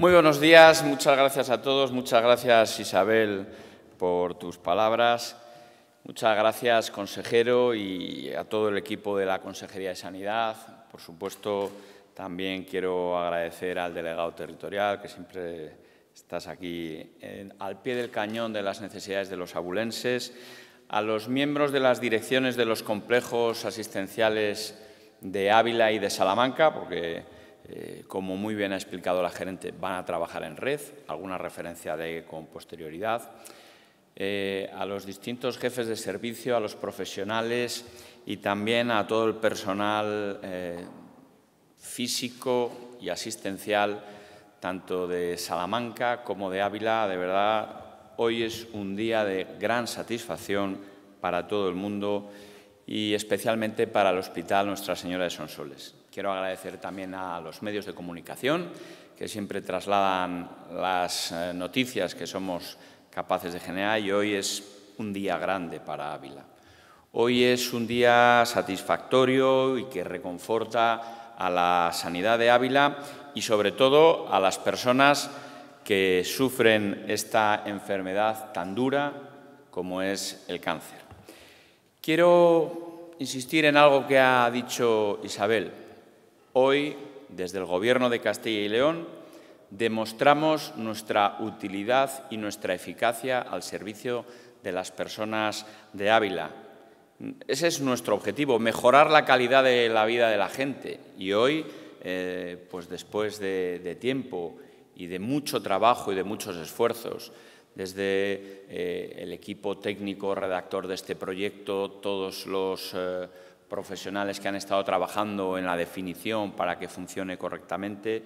Muy buenos días, muchas gracias a todos, muchas gracias Isabel por tus palabras, muchas gracias consejero y a todo el equipo de la Consejería de Sanidad. Por supuesto, también quiero agradecer al delegado territorial que siempre estás aquí al pie del cañón de las necesidades de los abulenses, a los miembros de las direcciones de los complejos asistenciales de Ávila y de Salamanca, porque eh, como muy bien ha explicado la gerente, van a trabajar en red, alguna referencia de con posterioridad. Eh, a los distintos jefes de servicio, a los profesionales y también a todo el personal eh, físico y asistencial, tanto de Salamanca como de Ávila. De verdad, hoy es un día de gran satisfacción para todo el mundo y especialmente para el Hospital Nuestra Señora de Sonsoles. Quiero agradecer también a los medios de comunicación que siempre trasladan las eh, noticias que somos capaces de generar y hoy es un día grande para Ávila. Hoy es un día satisfactorio y que reconforta a la sanidad de Ávila y sobre todo a las personas que sufren esta enfermedad tan dura como es el cáncer. Quiero insistir en algo que ha dicho Isabel. Hoy, desde el Gobierno de Castilla y León, demostramos nuestra utilidad y nuestra eficacia al servicio de las personas de Ávila. Ese es nuestro objetivo, mejorar la calidad de la vida de la gente. Y hoy, eh, pues después de, tiempo y de mucho trabajo y de muchos esfuerzos, desde eh, el equipo técnico redactor de este proyecto, todos los... Eh, profesionales que han estado trabajando en la definición para que funcione correctamente,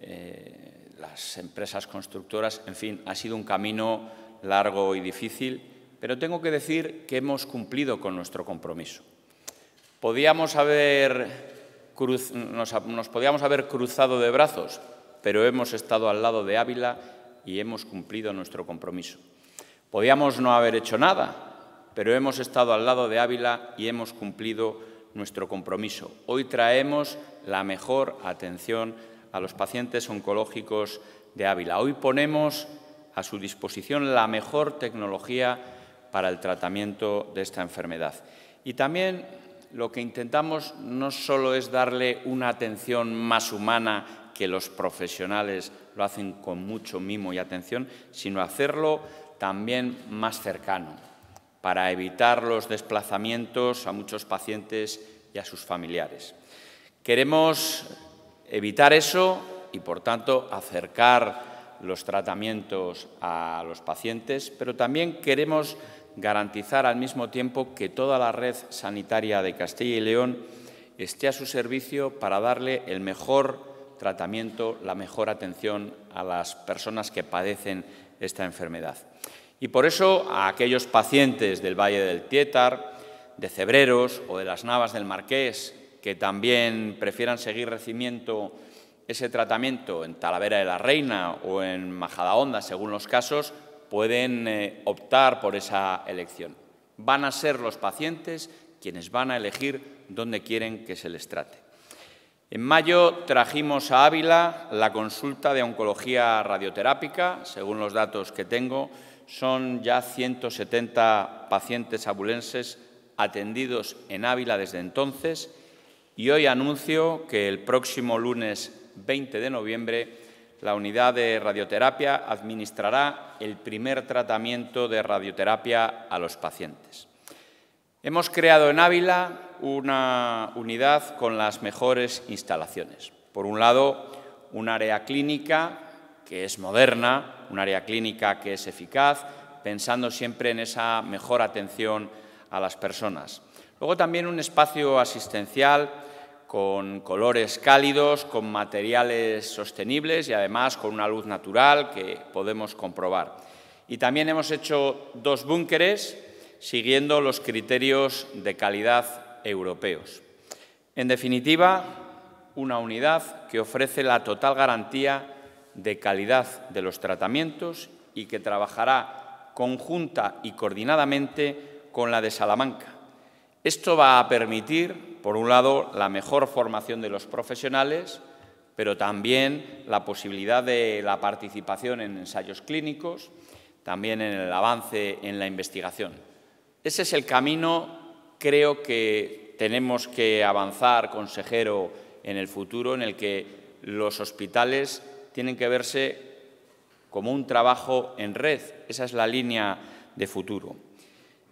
eh, las empresas constructoras, en fin, ha sido un camino largo y difícil, pero tengo que decir que hemos cumplido con nuestro compromiso. Podíamos haber nos, nos podíamos haber cruzado de brazos, pero hemos estado al lado de Ávila y hemos cumplido nuestro compromiso. Podíamos no haber hecho nada, pero hemos estado al lado de Ávila y hemos cumplido nuestro compromiso. Hoy traemos la mejor atención a los pacientes oncológicos de Ávila. Hoy ponemos a su disposición la mejor tecnología para el tratamiento de esta enfermedad. Y también lo que intentamos no solo es darle una atención más humana, que los profesionales lo hacen con mucho mimo y atención, sino hacerlo también más cercano, para evitar los desplazamientos a muchos pacientes y a sus familiares. Queremos evitar eso y, por tanto, acercar los tratamientos a los pacientes, pero también queremos garantizar al mismo tiempo que toda la red sanitaria de Castilla y León esté a su servicio para darle el mejor tratamiento, la mejor atención a las personas que padecen esta enfermedad. Y por eso a aquellos pacientes del Valle del Tietar, de Cebreros o de las Navas del Marqués, que también prefieran seguir recibiendo ese tratamiento en Talavera de la Reina o en Majadahonda, según los casos, pueden eh, optar por esa elección. Van a ser los pacientes quienes van a elegir dónde quieren que se les trate. En mayo trajimos a Ávila la consulta de oncología radioterápica, según los datos que tengo, son ya 170 pacientes abulenses atendidos en Ávila desde entonces y hoy anuncio que el próximo lunes 20 de noviembre la unidad de radioterapia administrará el primer tratamiento de radioterapia a los pacientes. Hemos creado en Ávila una unidad con las mejores instalaciones. Por un lado, un área clínica que es moderna, un área clínica que es eficaz, pensando siempre en esa mejor atención a las personas. Luego también un espacio asistencial con colores cálidos, con materiales sostenibles y además con una luz natural que podemos comprobar. Y también hemos hecho dos búnkeres siguiendo los criterios de calidad europeos. En definitiva, una unidad que ofrece la total garantía de calidad de los tratamientos y que trabajará conjunta y coordinadamente con la de Salamanca. Esto va a permitir, por un lado, la mejor formación de los profesionales, pero también la posibilidad de la participación en ensayos clínicos, también en el avance en la investigación. Ese es el camino, creo que tenemos que avanzar, consejero, en el futuro, en el que los hospitales tienen que verse como un trabajo en red. Esa es la línea de futuro.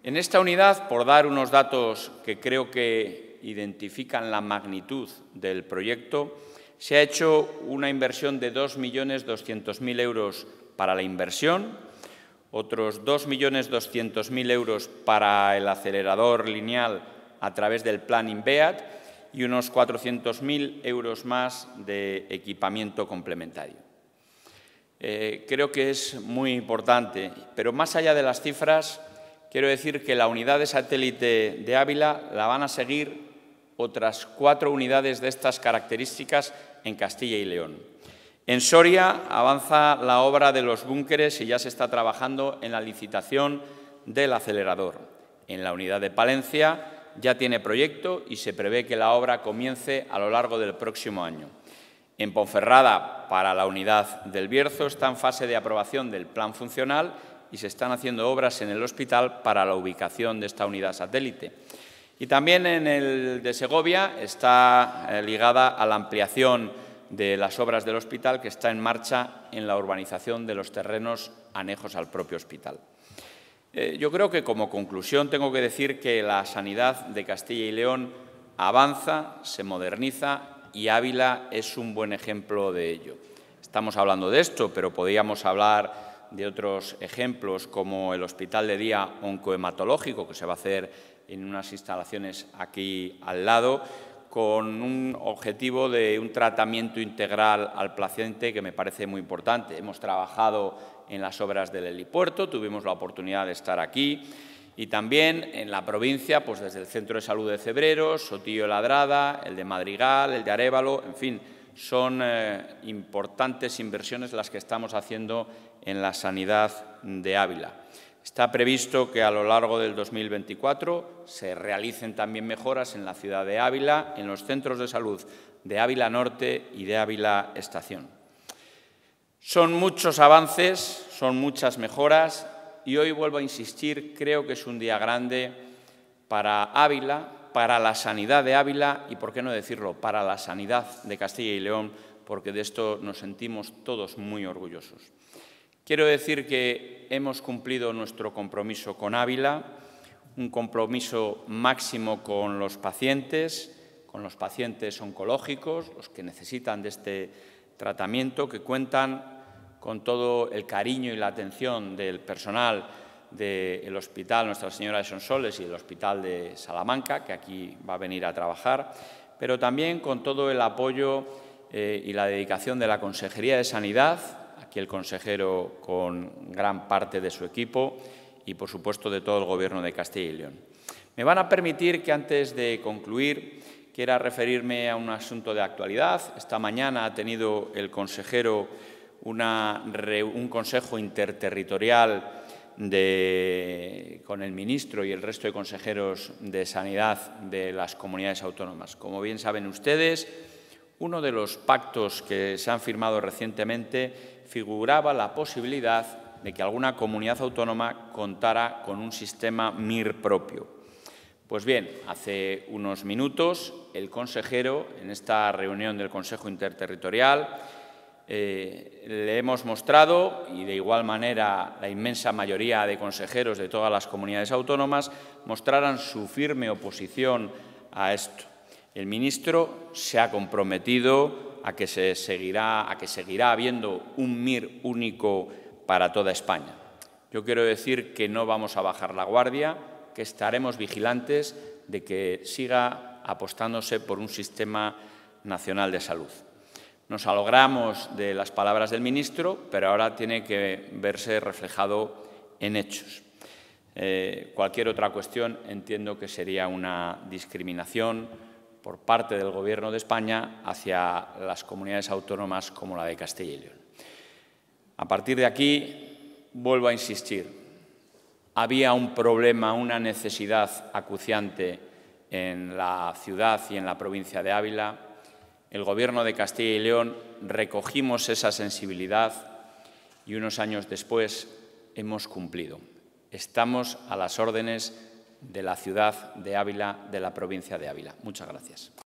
En esta unidad, por dar unos datos que creo que identifican la magnitud del proyecto, se ha hecho una inversión de 2.200.000 euros para la inversión, otros 2.200.000 euros para el acelerador lineal a través del plan INVEAT y unos 400.000 euros más de equipamiento complementario. Eh, creo que es muy importante, pero más allá de las cifras, quiero decir que la unidad de satélite de Ávila la van a seguir otras cuatro unidades de estas características en Castilla y León. En Soria avanza la obra de los búnkeres y ya se está trabajando en la licitación del acelerador. En la unidad de Palencia ya tiene proyecto y se prevé que la obra comience a lo largo del próximo año. En Ponferrada, para la unidad del Bierzo, está en fase de aprobación del plan funcional y se están haciendo obras en el hospital para la ubicación de esta unidad satélite. Y también en el de Segovia está eh, ligada a la ampliación de las obras del hospital que está en marcha en la urbanización de los terrenos anejos al propio hospital. Eh, yo creo que como conclusión tengo que decir que la sanidad de Castilla y León avanza, se moderniza y Ávila es un buen ejemplo de ello. Estamos hablando de esto, pero podríamos hablar de otros ejemplos como el Hospital de Día Oncohematológico, que se va a hacer en unas instalaciones aquí al lado, con un objetivo de un tratamiento integral al paciente que me parece muy importante. Hemos trabajado en las obras del helipuerto, tuvimos la oportunidad de estar aquí. Y también en la provincia, pues desde el Centro de Salud de Febreros, Sotillo Ladrada, el de Madrigal, el de Arevalo, en fin, son eh, importantes inversiones las que estamos haciendo en la sanidad de Ávila. Está previsto que a lo largo del 2024 se realicen también mejoras en la ciudad de Ávila, en los centros de salud de Ávila Norte y de Ávila Estación. Son muchos avances, son muchas mejoras y hoy vuelvo a insistir, creo que es un día grande para Ávila, para la sanidad de Ávila y, por qué no decirlo, para la sanidad de Castilla y León, porque de esto nos sentimos todos muy orgullosos. Quiero decir que hemos cumplido nuestro compromiso con Ávila, un compromiso máximo con los pacientes, con los pacientes oncológicos, los que necesitan de este tratamiento, que cuentan con todo el cariño y la atención del personal del Hospital Nuestra Señora de Sonsoles y del Hospital de Salamanca, que aquí va a venir a trabajar, pero también con todo el apoyo eh, y la dedicación de la Consejería de Sanidad, aquí el consejero con gran parte de su equipo y, por supuesto, de todo el Gobierno de Castilla y León. Me van a permitir que antes de concluir quiera referirme a un asunto de actualidad. Esta mañana ha tenido el consejero un consejo interterritorial con el ministro y el resto de consejeros de sanidad de las comunidades autónomas. Como bien saben ustedes, uno de los pactos que se han firmado recientemente figuraba la posibilidad de que alguna comunidad autónoma contara con un sistema MIR propio. Pues bien, hace unos minutos el consejero, en esta reunión del Consejo Interterritorial, eh, le hemos mostrado, y de igual manera la inmensa mayoría de consejeros de todas las comunidades autónomas, mostraran su firme oposición a esto. El ministro se ha comprometido a que, se seguirá, a que seguirá habiendo un MIR único para toda España. Yo quiero decir que no vamos a bajar la guardia, que estaremos vigilantes de que siga apostándose por un sistema nacional de salud. Nos alogramos de las palabras del ministro, pero ahora tiene que verse reflejado en hechos. Eh, cualquier otra cuestión entiendo que sería una discriminación por parte del Gobierno de España hacia las comunidades autónomas como la de Castilla y León. A partir de aquí, vuelvo a insistir, había un problema, una necesidad acuciante en la ciudad y en la provincia de Ávila el Gobierno de Castilla y León recogimos esa sensibilidad y unos años después hemos cumplido. Estamos a las órdenes de la ciudad de Ávila, de la provincia de Ávila. Muchas gracias.